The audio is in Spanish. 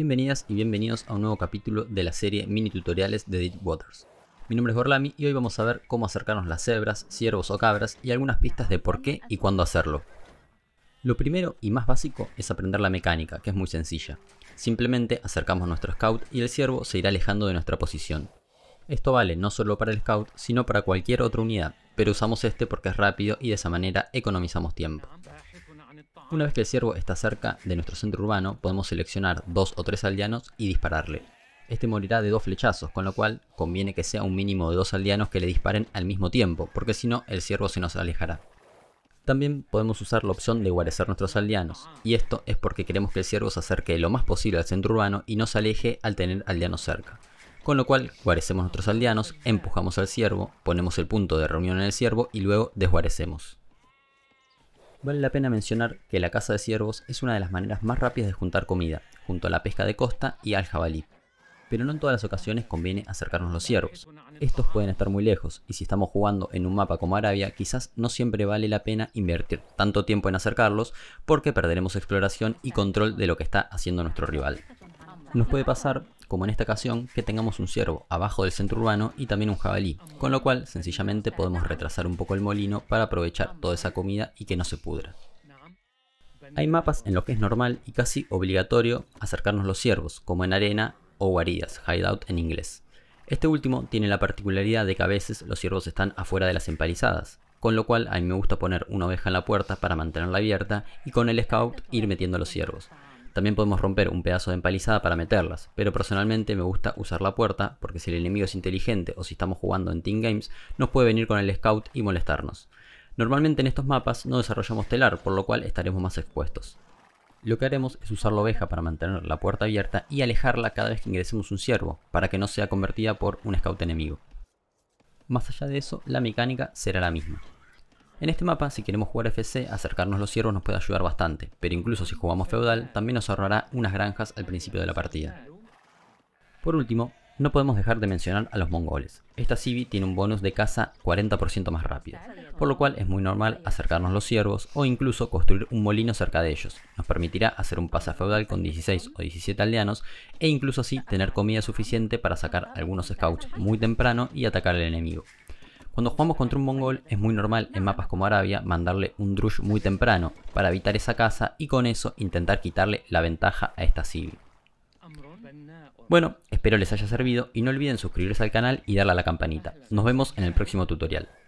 Bienvenidas y bienvenidos a un nuevo capítulo de la serie mini tutoriales de Deep Waters. Mi nombre es Borlami y hoy vamos a ver cómo acercarnos las cebras, ciervos o cabras y algunas pistas de por qué y cuándo hacerlo. Lo primero y más básico es aprender la mecánica, que es muy sencilla. Simplemente acercamos nuestro scout y el ciervo se irá alejando de nuestra posición. Esto vale no solo para el scout, sino para cualquier otra unidad, pero usamos este porque es rápido y de esa manera economizamos tiempo. Una vez que el ciervo está cerca de nuestro centro urbano, podemos seleccionar dos o tres aldeanos y dispararle. Este morirá de dos flechazos, con lo cual conviene que sea un mínimo de dos aldeanos que le disparen al mismo tiempo, porque si no, el ciervo se nos alejará. También podemos usar la opción de guarecer nuestros aldeanos, y esto es porque queremos que el ciervo se acerque lo más posible al centro urbano y no se aleje al tener aldeanos cerca. Con lo cual, guarecemos nuestros aldeanos, empujamos al ciervo, ponemos el punto de reunión en el ciervo y luego desguarecemos. Vale la pena mencionar que la caza de ciervos es una de las maneras más rápidas de juntar comida, junto a la pesca de costa y al jabalí. Pero no en todas las ocasiones conviene acercarnos los ciervos. Estos pueden estar muy lejos, y si estamos jugando en un mapa como Arabia, quizás no siempre vale la pena invertir tanto tiempo en acercarlos, porque perderemos exploración y control de lo que está haciendo nuestro rival. Nos puede pasar como en esta ocasión, que tengamos un ciervo abajo del centro urbano y también un jabalí, con lo cual sencillamente podemos retrasar un poco el molino para aprovechar toda esa comida y que no se pudra. Hay mapas en los que es normal y casi obligatorio acercarnos los ciervos, como en arena o guaridas, hideout en inglés. Este último tiene la particularidad de que a veces los ciervos están afuera de las empalizadas, con lo cual a mí me gusta poner una oveja en la puerta para mantenerla abierta y con el scout ir metiendo a los ciervos. También podemos romper un pedazo de empalizada para meterlas, pero personalmente me gusta usar la puerta porque si el enemigo es inteligente o si estamos jugando en Team Games, nos puede venir con el scout y molestarnos. Normalmente en estos mapas no desarrollamos telar, por lo cual estaremos más expuestos. Lo que haremos es usar la oveja para mantener la puerta abierta y alejarla cada vez que ingresemos un ciervo, para que no sea convertida por un scout enemigo. Más allá de eso, la mecánica será la misma. En este mapa, si queremos jugar FC, acercarnos los ciervos nos puede ayudar bastante, pero incluso si jugamos feudal, también nos ahorrará unas granjas al principio de la partida. Por último, no podemos dejar de mencionar a los mongoles. Esta civi tiene un bonus de caza 40% más rápido, por lo cual es muy normal acercarnos los ciervos o incluso construir un molino cerca de ellos. Nos permitirá hacer un pase feudal con 16 o 17 aldeanos e incluso así tener comida suficiente para sacar algunos scouts muy temprano y atacar al enemigo. Cuando jugamos contra un mongol es muy normal en mapas como Arabia mandarle un drush muy temprano para evitar esa casa y con eso intentar quitarle la ventaja a esta civil. Bueno, espero les haya servido y no olviden suscribirse al canal y darle a la campanita. Nos vemos en el próximo tutorial.